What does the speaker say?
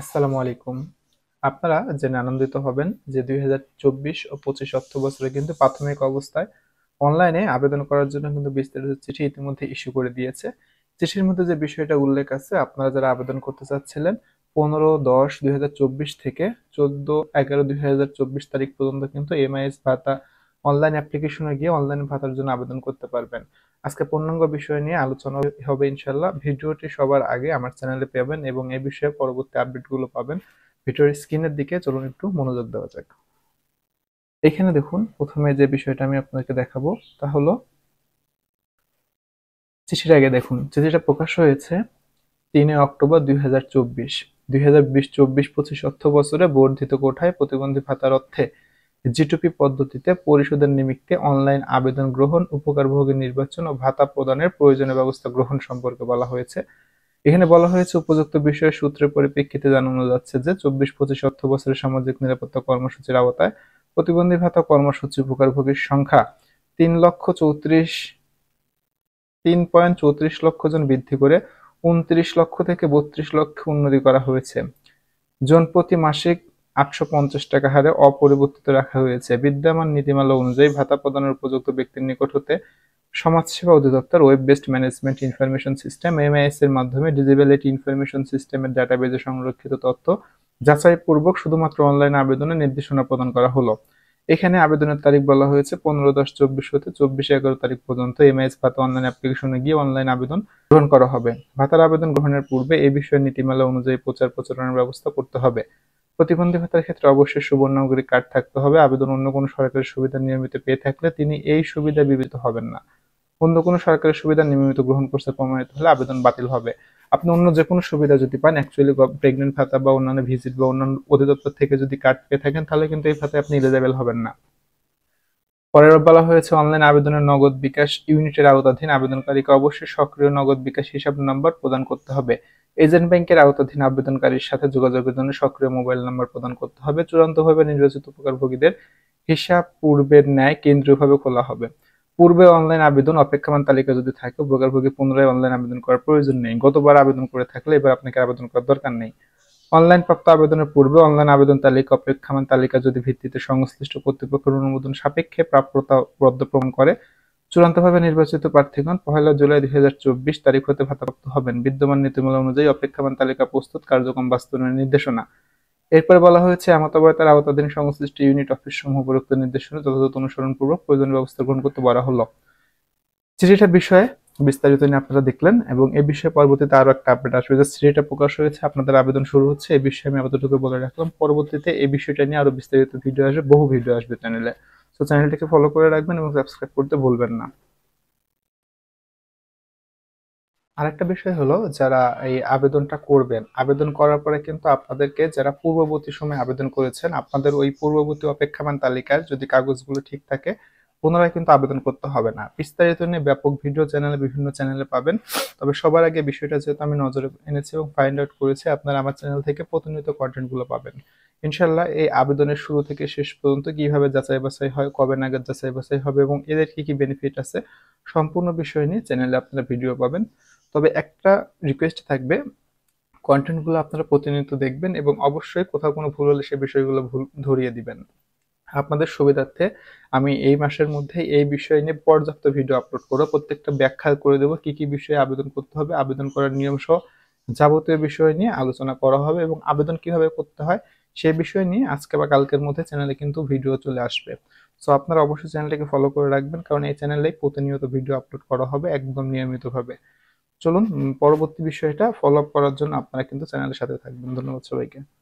আসসালামু আলাইকুম আপনারা জেনে আনন্দিত হবেন যে দুই ও পঁচিশ অর্থ বছরে কিন্তু প্রাথমিক অবস্থায় অনলাইনে আবেদন করার জন্য কিন্তু বিস্তারিত চিঠি ইতিমধ্যে ইস্যু করে দিয়েছে চিঠির মধ্যে যে বিষয়টা উল্লেখ আছে আপনারা যারা আবেদন করতে চাচ্ছিলেন পনেরো দশ দুই থেকে চোদ্দ এগারো দুই তারিখ পর্যন্ত কিন্তু এমআইএস ভাতা অনলাইন অ্যাপ্লিকেশনে গিয়ে অনলাইন ভাতার জন্য আবেদন করতে পারবেন আজকে পূর্ণাঙ্গ বিষয় নিয়ে আলোচনা হবে ইনশাল্লাহ ভিডিওটি সবার আগে আমার চ্যানেলে পাবেন এবং এ বিষয়ে পরবর্তী আপডেটগুলো পাবেন ভিডিওর স্ক্রিনের দিকে চলুন একটু মনোযোগ দেওয়া যাক এখানে দেখুন প্রথমে যে বিষয়টা আমি আপনাকে দেখাবো তা হলো চিঠির আগে দেখুন চিঠিটা প্রকাশ হয়েছে তিনে অক্টোবর দুই হাজার চব্বিশ দুই হাজার বিশ চব্বিশ পঁচিশ অর্থ বছরে বর্ধিত কোঠায় প্রতিবন্ধী ভাতার অর্থে জিটুপি পদ্ধতিতে পরিশোধের নিমিত্তে অনলাইন আবেদন গ্রহণ উপকারভোগের নির্বাচন ও ভাতা প্রদানের প্রয়োজনীয় ব্যবস্থা গ্রহণ সম্পর্কে বলা হয়েছে এখানে বলা হয়েছে উপযুক্ত বিষয়ে সূত্রের পরিপ্রেক্ষিতে জানানো যাচ্ছে যে চব্বিশ পঁচিশ অর্থ বছরের সামাজিক নিরাপত্তা কর্মসূচির আওতায় প্রতিবন্ধী ভাতা কর্মসূচি উপকারভোগীর সংখ্যা তিন লক্ষ চৌত্রিশ তিন পয়েন্ট চৌত্রিশ লক্ষ জন বৃদ্ধি করে উনত্রিশ লক্ষ থেকে বত্রিশ লক্ষ উন্নতি করা হয়েছে জন প্রতি মাসিক আটশো পঞ্চাশ টাকা হারে অপরিবর্তিত রাখা হয়েছে বিদ্যমান নীতিমালা অনুযায়ী ভাতা প্রদানের উপযুক্ত ব্যক্তির নিকট হতে সমাজসেবা অধিদপ্তর web based management information system MIS এর মাধ্যমে ডিজিবিলিটি ইনফরমেশন সিস্টেমের ডাটাবেজে সংরক্ষিত তথ্য যাচাইপূর্বক শুধুমাত্র অনলাইন আবেদনের নির্দেশনা প্রদান করা হলো এখানে আবেদনের তারিখ বলা হয়েছে পনেরো দশ চব্বিশ হতে চব্বিশ এগারো তারিখ পর্যন্ত এমআইএস ভাতা অনলাইন অ্যাপ্লিকেশনে গিয়ে অনলাইন আবেদন গ্রহণ করা হবে ভাতার আবেদন গ্রহণের পূর্বে এ বিষয়ে নীতিমালা অনুযায়ী প্রচার প্রচারণের ব্যবস্থা করতে হবে প্রতিবন্ধকতার ক্ষেত্রে অবশ্যই সুবর্ণগরী কার্ড থাকতে হবে আবেদন অন্য কোনো সরকারি সুবিধা নিয়মিত পেয়ে থাকলে তিনি এই সুবিধা বিবেচিত হবেন না অন্য কোনো সরকারি সুবিধা নিয়মিত গ্রহণ করতে প্রমাণিত হলে আবেদন বাতিল হবে আপনি অন্য যে কোনো সুবিধা যদি পান অ্যাকচুয়ালি প্রেগনেন্ট ভাতা বা অন্যান্য ভিজিট বা অন্যান্য অধিদপ্তর থেকে যদি কার্ড পেয়ে থাকেন তাহলে কিন্তু এই ভাতায় আপনি এলিজেবল হবেন না পরের বলা হয়েছে অনলাইন আবেদনের নগদ বিকাশ ইউনিটের আওতাধীন আবেদনকারীকে অবশ্যই সক্রিয় নগদ বিকাশ হিসাব নাম্বার প্রদান করতে হবে এজেন্ট ব্যাংকের আওতাধীন আবেদনকারীর সাথে যোগাযোগের জন্য সক্রিয় মোবাইল নাম্বার প্রদান করতে হবে চূড়ান্তভাবে নির্বাচিত উপকারভোগীদের হিসাব পূর্বের ন্যায় কেন্দ্রীয়ভাবে খোলা হবে পূর্বে অনলাইন আবেদন অপেক্ষমান তালিকা যদি থাকে উপকারভোগী পুনরায় অনলাইন আবেদন করার প্রয়োজন নেই গতবার আবেদন করে থাকলে এবার আপনাকে আবেদন করার দরকার নেই অনলাইন প্রাপ্ত আবেদনের পূর্বে অনলাইন আবেদন তালিকা অপেক্ষমান তালিকা যদি ভিত্তিতে সংশ্লিষ্ট কর্তৃপক্ষের অনুমোদন সাপেক্ষে প্রাপ্যতা বদ্ধ প্রমাণ করে চূড়ান্তভাবে নির্বাচিত প্রার্থীগণ পহেলা জুলাই দুই তারিখ হতে ভাতাপ্রাপ্ত হবেন বিদ্যমান নীতিমূলক অনুযায়ী অপেক্ষমান তালিকা প্রস্তুত কার্যক্রম বাস্তবায়নের নির্দেশনা এরপরে বলা হয়েছে তার আওতাধীন সংশ্লিষ্ট ইউনিট অফিস সমূহ উপরোক্ত নির্দেশনা যথাযথ অনুসরণপূর্বক প্রয়োজনীয় ব্যবস্থা গ্রহণ করতে বলা হলো চিঠিটা বিষয়ে বিস্তারিত নিয়ে আপনারা দেখলেন এবং এ বিষয়ে পরবর্তীতে আরও একটা আপডেট আসবে যে সিরিটা প্রকাশ হয়েছে আপনাদের আবেদন শুরু হচ্ছে এই বিষয়ে আমি আপাতটুকু বলে রাখলাম পরবর্তীতে এই বিষয়টা নিয়ে আরও বিস্তারিত ভিডিও আসবে বহু ভিডিও আসবে চ্যানেলে তো চ্যানেলটিকে ফলো করে রাখবেন এবং সাবস্ক্রাইব করতে ভুলবেন না আরেকটা বিষয় হলো যারা এই আবেদনটা করবেন আবেদন করার পরে কিন্তু আপনাদেরকে যারা পূর্ববর্তী সময় আবেদন করেছেন আপনাদের ওই পূর্ববর্তী অপেক্ষমান তালিকার যদি কাগজগুলো ঠিক থাকে পুনরায় কিন্তু আবেদন করতে হবে না বিস্তারিত নিয়ে ব্যাপক ভিডিও চ্যানেলে বিভিন্ন চ্যানেলে পাবেন তবে সবার আগে বিষয়টা যেহেতু আমি নজরে এনেছি এবং ফাইন্ড আউট করেছি আপনারা আমার চ্যানেল থেকে প্রতিনিয়ত কন্টেন্টগুলো পাবেন ইনশাল্লাহ এই আবেদনের শুরু থেকে শেষ পর্যন্ত কিভাবে যাচাই বাছাই হয় কবে নাগাদ যাচাই বাছাই হবে এবং এদের কি কি বেনিফিট আছে সম্পূর্ণ বিষয় নিয়ে চ্যানেলে আপনারা ভিডিও পাবেন তবে একটা রিকোয়েস্ট থাকবে কন্টেন্টগুলো আপনারা প্রতিনিয়ত দেখবেন এবং অবশ্যই কোথাও কোনো ভুল হলে সে বিষয়গুলো ভুল ধরিয়ে দিবেন আপনাদের সুবিধার্থে আমি এই মাসের মধ্যে এই বিষয় নিয়ে পর্যাপ্ত ভিডিও আপলোড করবো প্রত্যেকটা ব্যাখ্যা করে দেবো কি কি বিষয়ে আবেদন করতে হবে আবেদন করার নিয়ম সহ যাবতীয় বিষয় নিয়ে আলোচনা করা হবে এবং আবেদন কিভাবে করতে হয় সে বিষয় নিয়ে আজকে বা কালকের মধ্যে চ্যানেলে কিন্তু ভিডিও চলে আসবে সো আপনারা অবশ্যই চ্যানেলটাকে ফলো করে রাখবেন কারণ এই চ্যানেলে প্রতিনিয়ত ভিডিও আপলোড করা হবে একদম নিয়মিতভাবে চলুন পরবর্তী বিষয়টা ফলো আপ করার জন্য আপনারা কিন্তু চ্যানেলের সাথে থাকবেন ধন্যবাদ সবাইকে